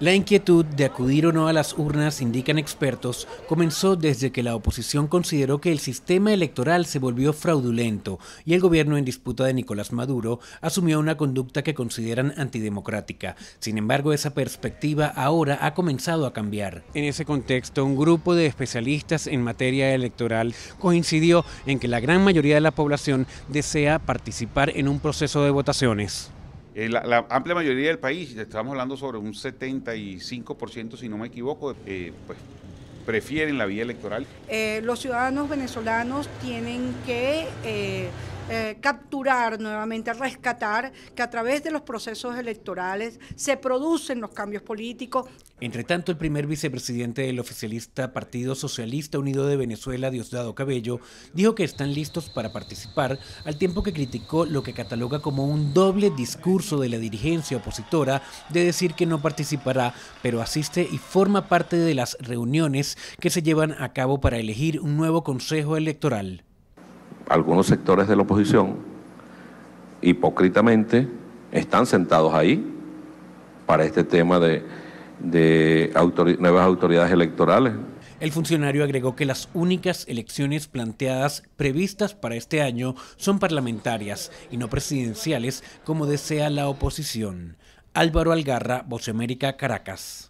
La inquietud de acudir o no a las urnas, indican expertos, comenzó desde que la oposición consideró que el sistema electoral se volvió fraudulento y el gobierno en disputa de Nicolás Maduro asumió una conducta que consideran antidemocrática. Sin embargo, esa perspectiva ahora ha comenzado a cambiar. En ese contexto, un grupo de especialistas en materia electoral coincidió en que la gran mayoría de la población desea participar en un proceso de votaciones. Eh, la, amplia mayoría del país, estamos hablando sobre un 75%, si no me equivoco, eh, pues prefieren la vía electoral. Eh, los ciudadanos venezolanos tienen que eh, capturar nuevamente, rescatar que a través de los procesos electorales se producen los cambios políticos. Entre tanto, el primer vicepresidente del oficialista Partido Socialista Unido de Venezuela, Diosdado Cabello, dijo que están listos para participar, al tiempo que criticó lo que cataloga como un doble discurso de la dirigencia opositora de decir que no participará, pero asiste y forma parte de las reuniones que se llevan a cabo para elegir un nuevo Consejo Electoral algunos sectores de la oposición hipócritamente están sentados ahí para este tema de, nuevas autoridades electorales. El funcionario agregó que las únicas elecciones planteadas previstas para este año son parlamentarias y no presidenciales como desea la oposición. Álvaro Algarra, América, Caracas.